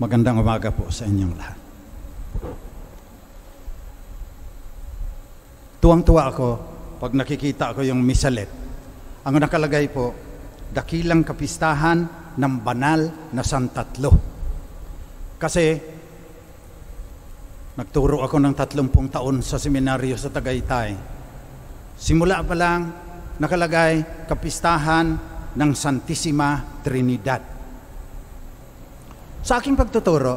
Magandang umaga po sa inyong lahat. Tuwang-tuwa ako pag nakikita ko yung misalet. Ang nakalagay po, dakilang kapistahan ng banal na santatlo. Kasi nagturo ako ng 30 taon sa seminaryo sa Tagaytay. Simula pa lang nakalagay kapistahan ng Santissima Trinidad. Sa aking pagtuturo,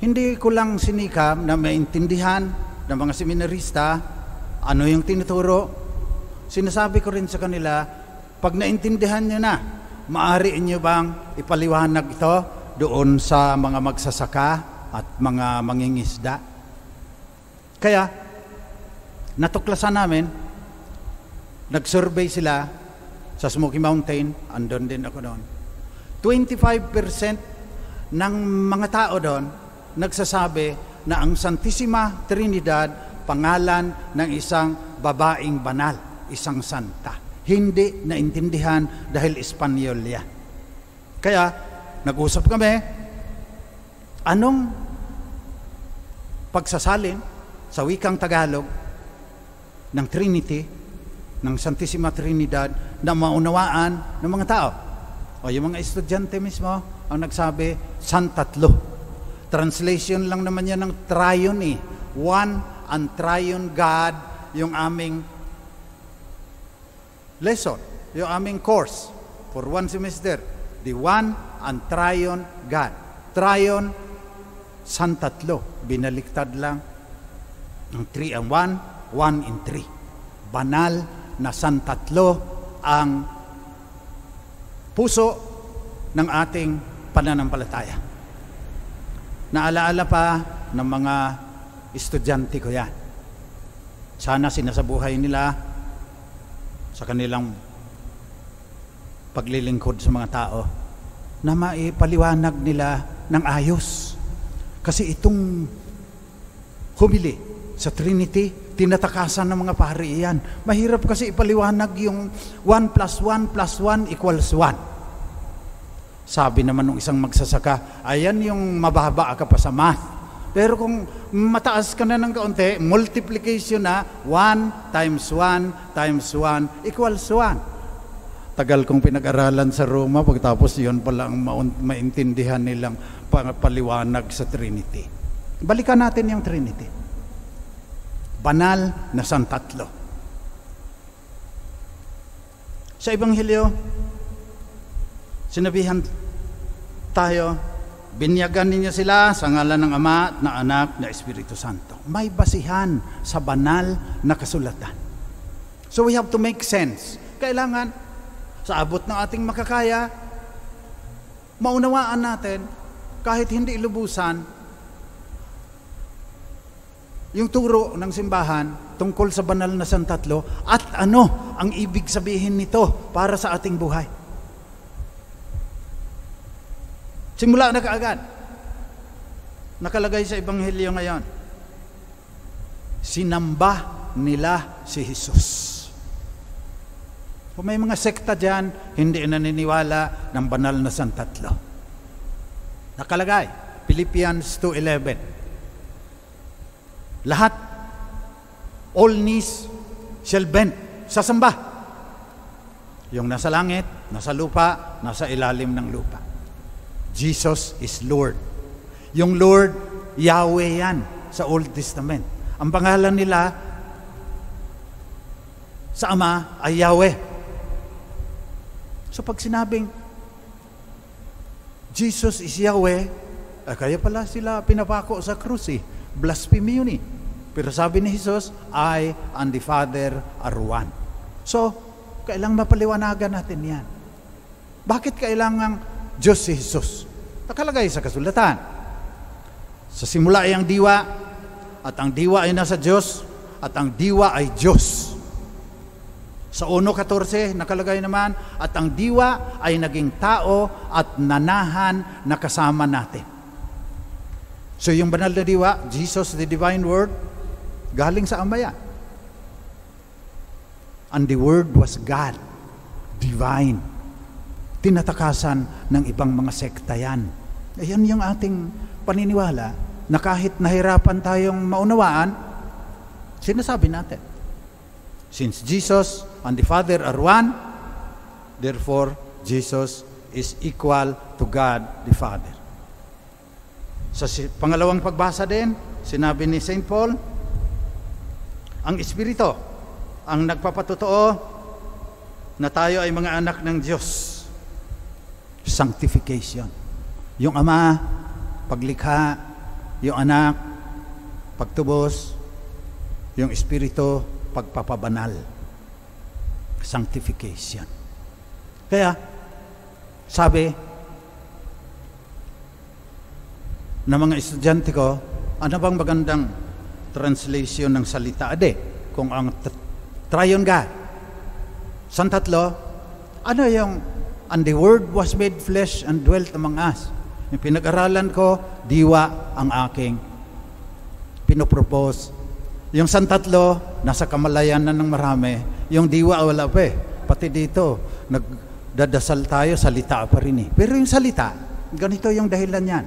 hindi ko lang sinikap na maintindihan ng mga seminarista ano yung tinuturo. Sinasabi ko rin sa kanila, pag naintindihan nyo na, maari nyo bang ipaliwanag ito doon sa mga magsasaka at mga mangingisda? Kaya, natuklasan namin, nag-survey sila sa Smoky Mountain, andon din ako noon. 25% ng mga tao doon nagsasabi na ang Santissima Trinidad pangalan ng isang babaeng banal, isang santa. Hindi naintindihan dahil Espanyol yan. Kaya nag-usap kami, anong pagsasalin sa wikang Tagalog ng Trinity, ng Santissima Trinidad na maunawaan ng mga tao. O yung mga estudyante mismo, ang nagsabi, san tatlo. Translation lang naman yan ng triune eh. One and triune God yung aming lesson, yung aming course for one semester. The one and triune God. Triune, san tatlo. Binaliktad lang ng three and one, one in three. Banal na san tatlo ang puso ng ating pananampalataya. Naalaala pa ng mga estudyante ko yan. Sana sinasabuhay nila sa kanilang paglilingkod sa mga tao na maipaliwanag nila ng ayos. Kasi itong humili sa Trinity, tinatakasan ng mga pari iyan. Mahirap kasi ipaliwanag yung 1 plus 1 plus 1 equals 1. Sabi naman ng isang magsasaka, ayan yung mababa ka pa sa math. Pero kung mataas ka na ng kaunti, multiplication na, 1 times 1 times 1 equals 1. Tagal kong pinag-aralan sa Roma, pagtapos yon pala ang maintindihan nilang paliwanag sa Trinity. Balikan natin yung Trinity. Banal na sang tatlo. Sa Ebanghelyo, sinabihan tayo, binyagan ninyo sila sa ngalan ng Ama at ng Anak na Espiritu Santo. May basihan sa banal na kasulatan. So we have to make sense. Kailangan, sa abot ng ating makakaya, maunawaan natin, kahit hindi lubusan, yung turo ng simbahan tungkol sa banal na santatlo at ano ang ibig sabihin nito para sa ating buhay. Simula na kaagad. Nakalagay sa Ebanghelyo ngayon. Sinamba nila si Jesus. Kung may mga sekta dyan, hindi naniniwala ng banal na santatlo. Nakalagay, Philippians 2.11. Lahat, all knees shall bend, sasamba. Yung nasa langit, nasa lupa, nasa ilalim ng lupa. Jesus is Lord. Yung Lord, Yahweh yan sa Old Testament. Ang pangalan nila sa Ama ay Yahweh. So pag sinabing Jesus is Yahweh, eh, kaya pala sila pinapako sa krus eh. Blasphemy yun eh. Pero sabi ni Jesus, I and the Father are one. So, kailang mapaliwanagan natin yan. Bakit kailangang Diyos si Jesus. Nakalagay sa kasulatan. Sa simula ay ang diwa, at ang diwa ay nasa Diyos, at ang diwa ay Diyos. Sa 1.14, nakalagay naman, at ang diwa ay naging tao at nanahan na kasama natin. So yung banal na diwa, Jesus, the divine word, galing sa Ama yan. And the word was God, divine tinatakasan ng ibang mga sekta yan. Ayan yung ating paniniwala na kahit nahirapan tayong maunawaan, sinasabi natin, Since Jesus and the Father are one, therefore Jesus is equal to God the Father. Sa pangalawang pagbasa din, sinabi ni St. Paul, ang Espiritu ang nagpapatotoo na tayo ay mga anak ng Diyos sanctification. Yung ama, paglikha, yung anak, pagtubos, yung espiritu, pagpapabanal. Sanctification. Kaya, sabi ng mga estudyante ko, ano bang magandang translation ng salita? Ade, kung ang t- tryon ka, sa tatlo, ano yung And the Word was made flesh and dwelt among us. Yung pinag-aralan ko, diwa ang aking pinopropose. Yung santatlo, nasa kamalayan na ng marami. Yung diwa, wala pa eh. Pati dito, nagdadasal tayo, salita pa rin eh. Pero yung salita, ganito yung dahilan niyan.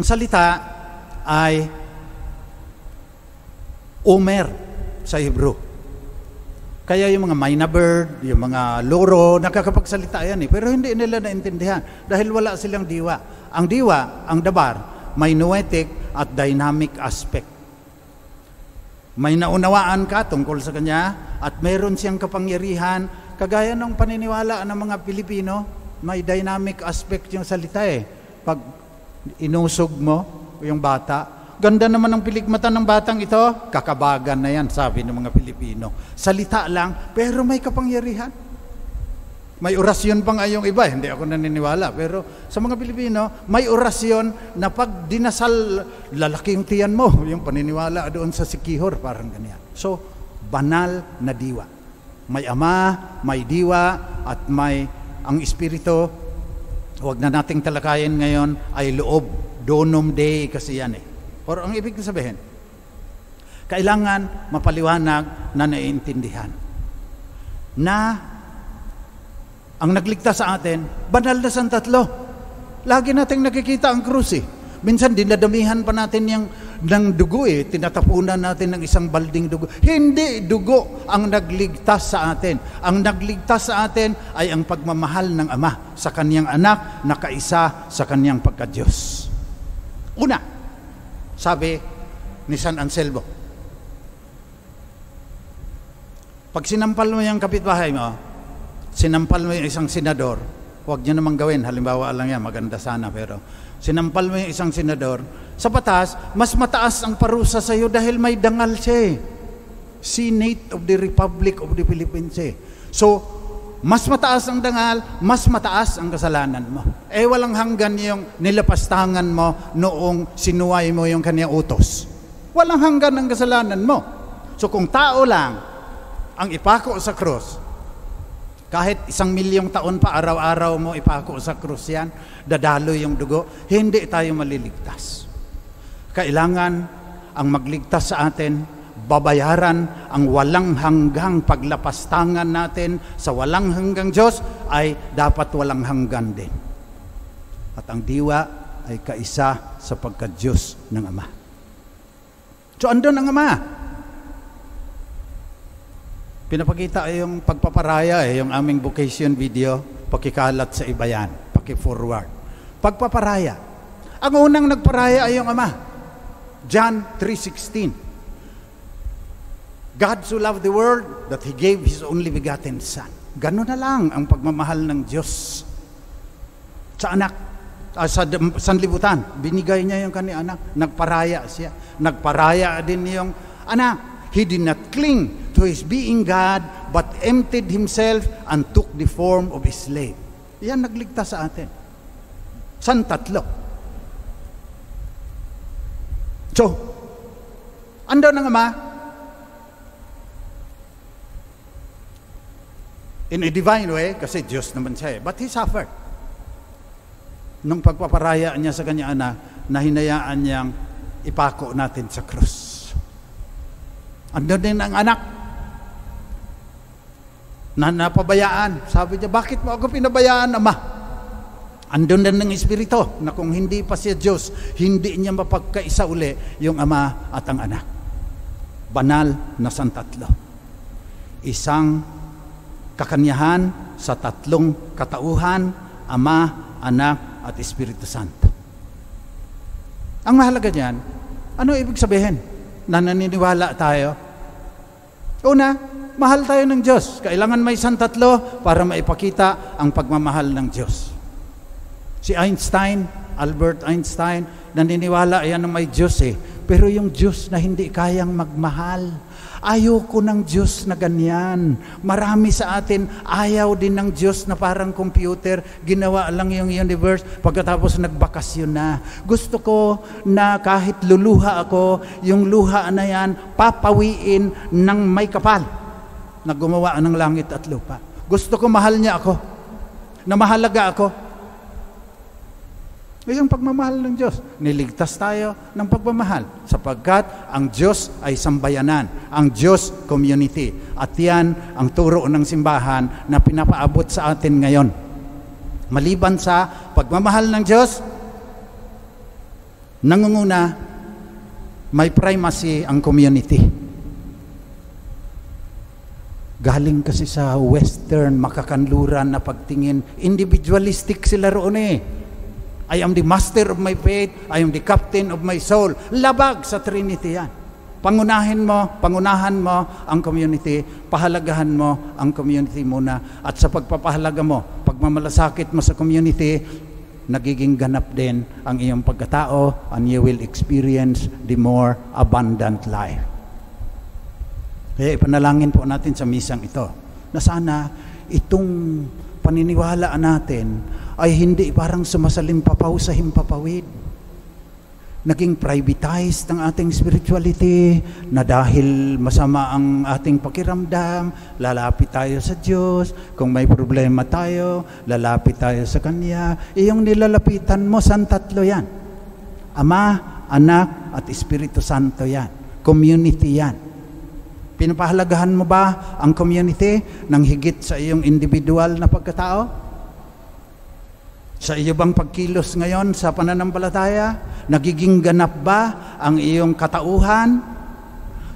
Ang salita ay Omer sa Hebrew. Kaya yung mga Mayna Bird, yung mga Loro, nakakapagsalita yan eh. Pero hindi nila naintindihan dahil wala silang diwa. Ang diwa, ang dabar, may noetic at dynamic aspect. May naunawaan ka tungkol sa kanya at meron siyang kapangyarihan kagaya ng paniniwala ng mga Pilipino, may dynamic aspect yung salita eh. Pag inusog mo yung bata, Ganda naman ng pilikmata ng batang ito. Kakabagan na yan, sabi ng mga Pilipino. Salita lang, pero may kapangyarihan. May orasyon pa nga yung iba, hindi ako naniniwala. Pero sa mga Pilipino, may orasyon na pag dinasal, lalaki yung tiyan mo. Yung paniniwala doon sa sikihor, parang ganyan. So, banal na diwa. May ama, may diwa, at may ang espiritu. Huwag na nating talakayin ngayon ay loob. Donum Day kasi yan eh. Or ang ibig sabihin, kailangan mapaliwanag na naiintindihan na ang nagligtas sa atin, banal na sang tatlo. Lagi nating nakikita ang krus eh. Minsan dinadamihan pa natin yung ng dugo eh. Tinatapunan natin ng isang balding dugo. Hindi dugo ang nagligtas sa atin. Ang nagligtas sa atin ay ang pagmamahal ng Ama sa kaniyang anak na kaisa sa kaniyang pagkadyos. Una, sabi ni San Anselmo. Pag sinampal mo yung kapitbahay mo, sinampal mo yung isang senador, huwag nyo namang gawin, halimbawa lang yan, maganda sana, pero sinampal mo yung isang senador, sa batas, mas mataas ang parusa sa iyo dahil may dangal siya eh. Senate of the Republic of the Philippines eh. So, mas mataas ang dangal, mas mataas ang kasalanan mo. Eh walang hanggan yung nilapastangan mo noong sinuway mo yung kanyang utos. Walang hanggan ang kasalanan mo. So kung tao lang ang ipako sa krus, kahit isang milyong taon pa araw-araw mo ipako sa krus yan, dadalo yung dugo, hindi tayo maliligtas. Kailangan ang magligtas sa atin babayaran ang walang hanggang paglapastangan natin sa walang hanggang Diyos ay dapat walang hanggan din. At ang diwa ay kaisa sa pagka-Diyos ng Ama. So andun ang Ama. Pinapakita ay yung pagpaparaya, eh, yung aming vocation video, pakikalat sa iba yan, pakiforward. Pagpaparaya. Ang unang nagparaya ay yung Ama. John 3.16 God so loved the world that He gave His only begotten Son. Ganun na lang ang pagmamahal ng Diyos sa anak, uh, sa sanlibutan. Binigay niya yung kani anak. Nagparaya siya. Nagparaya din yung anak. He did not cling to His being God, but emptied Himself and took the form of a slave. Yan nagligtas sa atin. San tatlo? So, ando ng ama, in a divine way, kasi Diyos naman siya eh. But he suffered. Nung pagpaparaya niya sa kanya anak, nahinayaan hinayaan niyang ipako natin sa krus. Andun din ang anak na napabayaan. Sabi niya, bakit mo ako pinabayaan, Ama? Andun din ang Espiritu na kung hindi pa siya Diyos, hindi niya mapagkaisa uli yung Ama at ang anak. Banal na santatlo. Isang kakanyahan sa tatlong katauhan, Ama, Anak, at Espiritu Santo. Ang mahalaga niyan, ano ibig sabihin? Na naniniwala tayo? Una, mahal tayo ng Diyos. Kailangan may isang tatlo para maipakita ang pagmamahal ng Diyos. Si Einstein, Albert Einstein, naniniwala yan ng may Diyos eh. Pero yung Diyos na hindi kayang magmahal, ayoko ng Diyos na ganyan. Marami sa atin, ayaw din ng Diyos na parang computer, ginawa lang yung universe, pagkatapos nagbakasyon na. Gusto ko na kahit luluha ako, yung luha na yan, papawiin ng may kapal na gumawa ng langit at lupa. Gusto ko mahal niya ako, na mahalaga ako, Isang pagmamahal ng Diyos. Niligtas tayo ng pagmamahal sapagkat ang Diyos ay sambayanan, ang Diyos community. At yan ang turo ng simbahan na pinapaabot sa atin ngayon. Maliban sa pagmamahal ng Diyos, nangunguna, may primacy ang community. Galing kasi sa western makakanluran na pagtingin, individualistic sila roon eh I am the master of my faith. I am the captain of my soul. Labag sa Trinity yan. Pangunahin mo, pangunahan mo ang community, pahalagahan mo ang community muna. At sa pagpapahalaga mo, pagmamalasakit mo sa community, nagiging ganap din ang iyong pagkatao and you will experience the more abundant life. Kaya ipanalangin po natin sa misang ito na sana itong paniniwalaan natin ay hindi parang sumasalimpapaw sa himpapawid. Naging privatized ang ating spirituality na dahil masama ang ating pakiramdam, lalapit tayo sa Diyos. Kung may problema tayo, lalapit tayo sa Kanya. Iyong nilalapitan mo, san tatlo yan? Ama, Anak, at Espiritu Santo yan. Community yan. Pinapahalagahan mo ba ang community ng higit sa iyong individual na pagkatao? Sa iyo bang pagkilos ngayon sa pananampalataya? Nagiging ganap ba ang iyong katauhan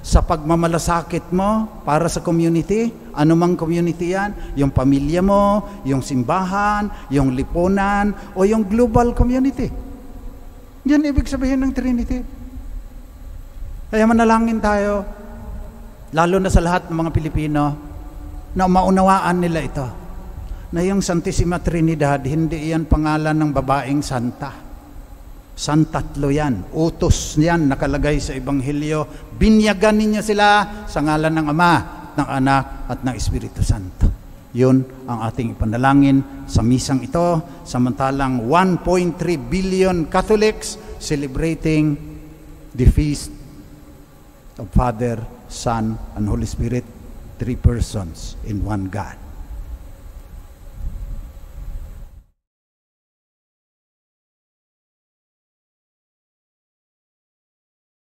sa pagmamalasakit mo para sa community? Ano mang community yan? Yung pamilya mo, yung simbahan, yung lipunan, o yung global community? Yan ibig sabihin ng Trinity. Kaya manalangin tayo, lalo na sa lahat ng mga Pilipino, na maunawaan nila ito na yung Santissima Trinidad, hindi yan pangalan ng babaeng santa. Santatlo yan. Utos yan nakalagay sa Ebanghelyo. Binyagan ninyo sila sa ngalan ng Ama, ng Anak, at ng Espiritu Santo. Yun ang ating ipanalangin sa misang ito, samantalang 1.3 billion Catholics celebrating the feast of Father, Son, and Holy Spirit, three persons in one God.